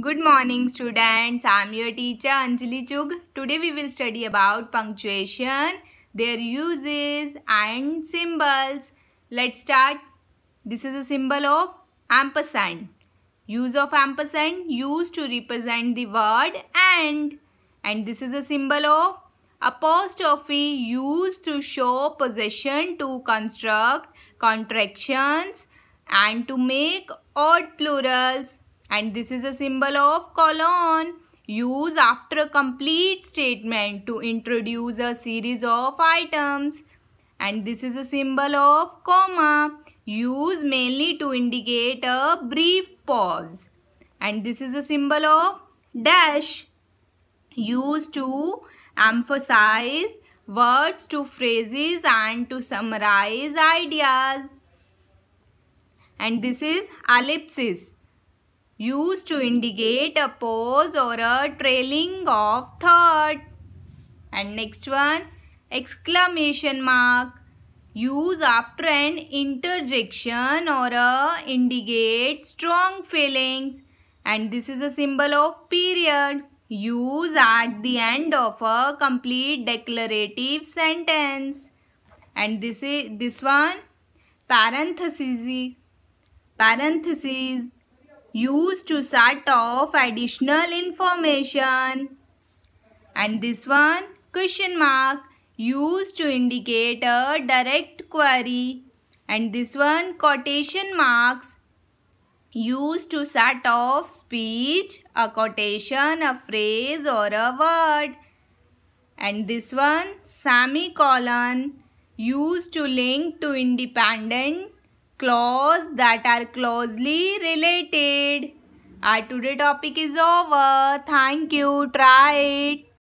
Good morning students, I am your teacher Anjali Chug. Today we will study about punctuation, their uses and symbols. Let's start. This is a symbol of ampersand. Use of ampersand used to represent the word and. And this is a symbol of apostrophe used to show possession to construct contractions and to make odd plurals and this is a symbol of colon. Use after a complete statement to introduce a series of items. And this is a symbol of comma. Use mainly to indicate a brief pause. And this is a symbol of dash. Used to emphasize words to phrases and to summarize ideas. And this is ellipsis used to indicate a pause or a trailing of thought. And next one, exclamation mark. use after an interjection or a indicate strong feelings. And this is a symbol of period. Use at the end of a complete declarative sentence. And this is this one, parenthesis used to set off additional information. And this one, question mark, used to indicate a direct query. And this one, quotation marks, used to set off speech, a quotation, a phrase or a word. And this one, semicolon, used to link to independent clause that are closely related. Our today topic is over. Thank you. Try it.